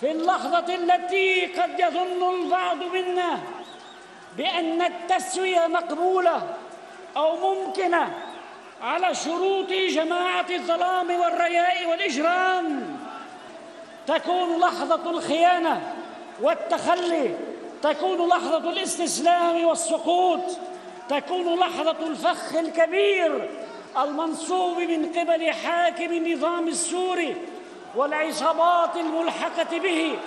في اللحظة التي قد يظن البعض منا بأن التسوية مقبولة أو ممكنة على شروط جماعة الظلام والرياء والإجرام تكون لحظة الخيانة والتخلي تكون لحظة الاستسلام والسقوط تكون لحظة الفخ الكبير المنصوب من قبل حاكم النظام السوري والعصابات الملحقة به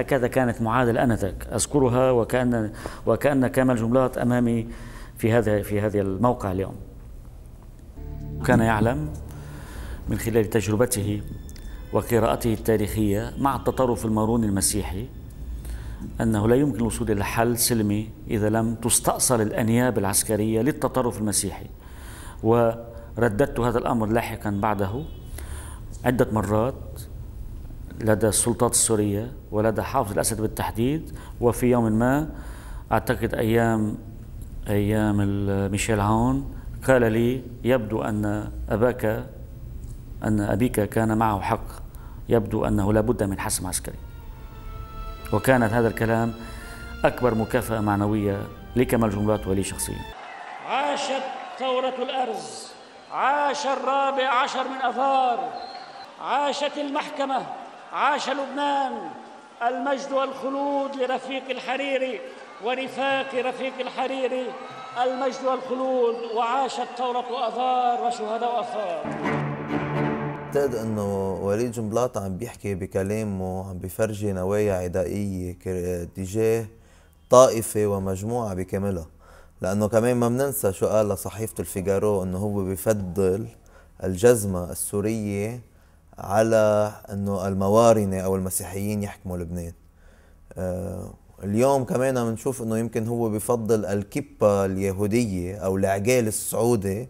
هكذا كانت معادلة آنذاك أذكرها وكأن وكأن كامل الجملات أمامي في هذا في هذا الموقع اليوم كان يعلم من خلال تجربته وقراءته التاريخية مع التطرف الماروني المسيحي أنه لا يمكن الوصول إلى حل سلمي إذا لم تستأصل الأنياب العسكرية للتطرف المسيحي ورددت هذا الأمر لاحقا بعده عدة مرات لدى السلطات السورية ولدى حافظ الأسد بالتحديد وفي يوم ما أعتقد أيام أيام ميشيل هون قال لي يبدو أن أباك أن أبيك كان معه حق يبدو أنه لابد من حسم عسكري وكانت هذا الكلام أكبر مكافأة معنوية لكمال جملات ولي شخصيا عاشت ثورة الأرز عاش الرابع عشر من أذار عاشت المحكمة عاش لبنان المجد والخلود لرفيق الحريري ورفاق رفيق الحريري المجد والخلود وعاشت ثورة أذار وشهداء أثار بعتقد انه وليد جنبلاط عم بيحكي بكلامه عم بيفرجي نوايا عدائيه تجاه طائفه ومجموعه بكاملها لانه كمان ما بننسى شو قال لصحيفه الفيجارو انه هو بفضل الجزمه السوريه على انه الموارنه او المسيحيين يحكموا لبنان آه، اليوم كمان بنشوف انه يمكن هو بفضل الكبة اليهودية او العقال السعودي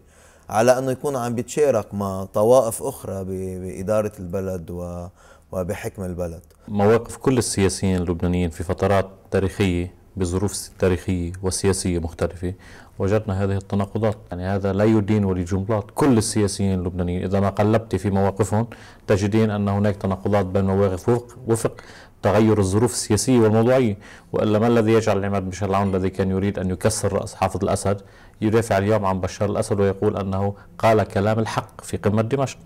على انه يكون عم بيتشارك مع طوائف اخرى بادارة البلد و وبحكم البلد مواقف كل السياسيين اللبنانيين في فترات تاريخية بظروف تاريخية وسياسية مختلفة وجدنا هذه التناقضات يعني هذا لا يدين ولجملات كل السياسيين اللبنانيين إذا ما قلبت في مواقفهم تجدين أن هناك تناقضات بين مواقف وفق, وفق تغير الظروف السياسية والموضوعية وإلا ما الذي يجعل عماد بشار العون الذي كان يريد أن يكسر رأس حافظ الأسد يدافع اليوم عن بشار الأسد ويقول أنه قال كلام الحق في قمة دمشق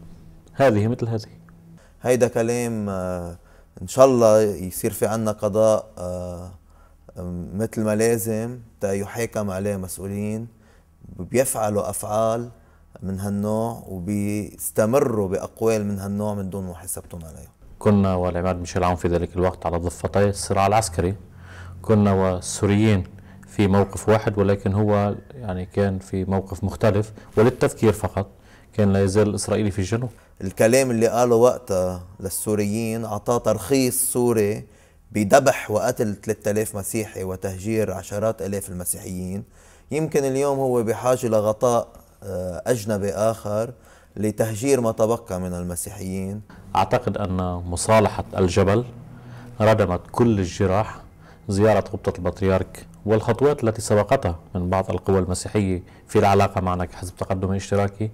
هذه مثل هذه هيدا كلام آه، إن شاء الله يصير في عنا قضاء آه، مثل ما لازم تا يحاكم عليه مسؤولين بيفعلوا افعال من هالنوع وبيستمروا باقوال من هالنوع من دون محاسبتهم عليها كنا والعماد ميشيل عون في ذلك الوقت على ضفتي الصراع العسكري كنا والسوريين في موقف واحد ولكن هو يعني كان في موقف مختلف وللتذكير فقط كان لا يزال الاسرائيلي في الجنوب الكلام اللي قاله وقتها للسوريين اعطاه ترخيص سوري بذبح وقتل 3000 مسيحي وتهجير عشرات الاف المسيحيين يمكن اليوم هو بحاجه لغطاء آه، اجنبي اخر لتهجير ما تبقى من المسيحيين اعتقد ان مصالحه الجبل ردمت كل الجراح زياره غبطه البطريرك والخطوات التي سبقتها من بعض القوى المسيحيه في العلاقه معنا كحزب تقدم اشتراكي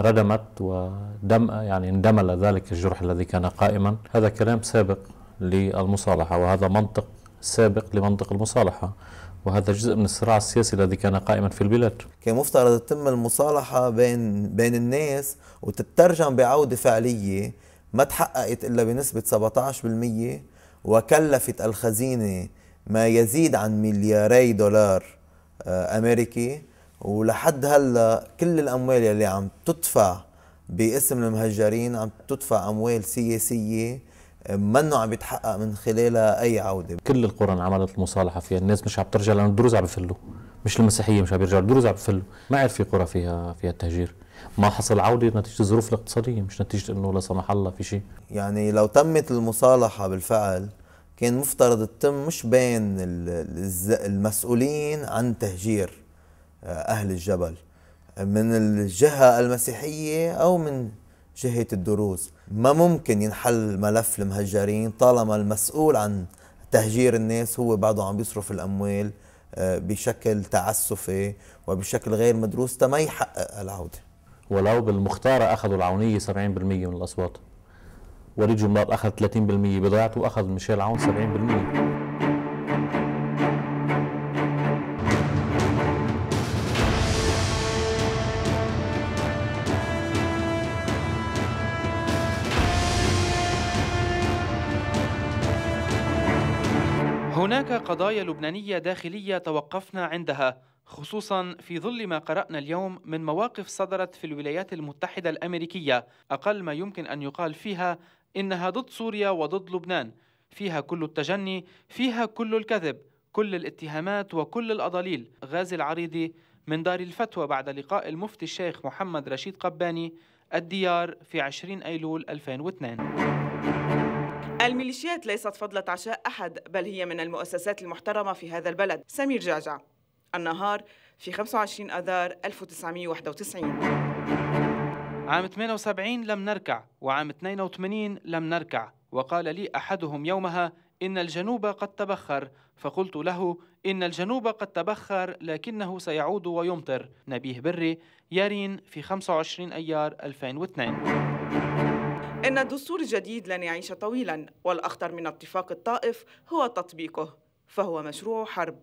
ردمت ودم يعني اندمل ذلك الجرح الذي كان قائما هذا كلام سابق للمصالحة وهذا منطق سابق لمنطق المصالحة وهذا جزء من الصراع السياسي الذي كان قائما في البلاد كان مفترض تتم المصالحة بين بين الناس وتترجم بعودة فعلية ما تحققت إلا بنسبة 17% وكلفت الخزينة ما يزيد عن ملياري دولار آه، أمريكي ولحد هلا كل الأموال يلي عم تدفع باسم المهجرين عم تدفع أموال سياسية منه عم بيتحقق من خلالها اي عوده كل القرى انعملت المصالحه فيها الناس مش عم ترجع لانه الدروز عم بفلوا مش المسيحيه مش عم بيرجعوا الدروز عم بفلوا ما عاد في قرى فيها فيها التهجير ما حصل عوده نتيجه الظروف الاقتصاديه مش نتيجه انه لا سمح الله في شيء يعني لو تمت المصالحه بالفعل كان مفترض تتم مش بين المسؤولين عن تهجير آه، اهل الجبل من الجهه المسيحيه او من جهة الدروز ما ممكن ينحل ملف المهجرين طالما المسؤول عن تهجير الناس هو بعده عم بيصرف الأموال آه، بشكل تعسفي وبشكل غير مدروس تما يحقق العودة ولو بالمختارة أخذوا العونية 70% من الأصوات وليد جملات أخذ 30% بضاعته وأخذ ميشيل عون 70% هناك قضايا لبنانية داخلية توقفنا عندها خصوصا في ظل ما قرأنا اليوم من مواقف صدرت في الولايات المتحدة الأمريكية أقل ما يمكن أن يقال فيها إنها ضد سوريا وضد لبنان فيها كل التجني فيها كل الكذب كل الاتهامات وكل الأضاليل غازي العريضي من دار الفتوى بعد لقاء المفتي الشيخ محمد رشيد قباني الديار في 20 أيلول 2002 الميليشيات ليست فضلة عشاء أحد بل هي من المؤسسات المحترمة في هذا البلد سمير جعجع النهار في 25 أذار 1991 عام 78 لم نركع وعام 82 لم نركع وقال لي أحدهم يومها إن الجنوب قد تبخر فقلت له إن الجنوب قد تبخر لكنه سيعود ويمطر نبيه بري يارين في 25 أيار 2002 إن الدستور الجديد لن يعيش طويلا والأخطر من اتفاق الطائف هو تطبيقه فهو مشروع حرب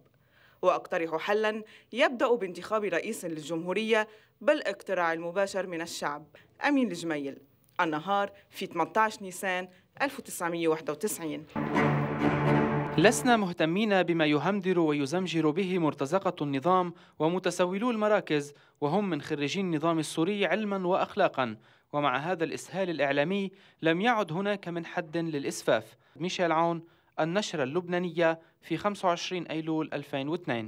وأقترح حلا يبدأ بانتخاب رئيس للجمهورية بل اقتراع المباشر من الشعب أمين الجميل النهار في 18 نيسان 1991 لسنا مهتمين بما يهمدر ويزمجر به مرتزقة النظام ومتسولو المراكز وهم من خريجي النظام السوري علما وأخلاقا ومع هذا الإسهال الإعلامي لم يعد هناك من حد للإسفاف ميشيل عون النشرة اللبنانية في 25 أيلول 2002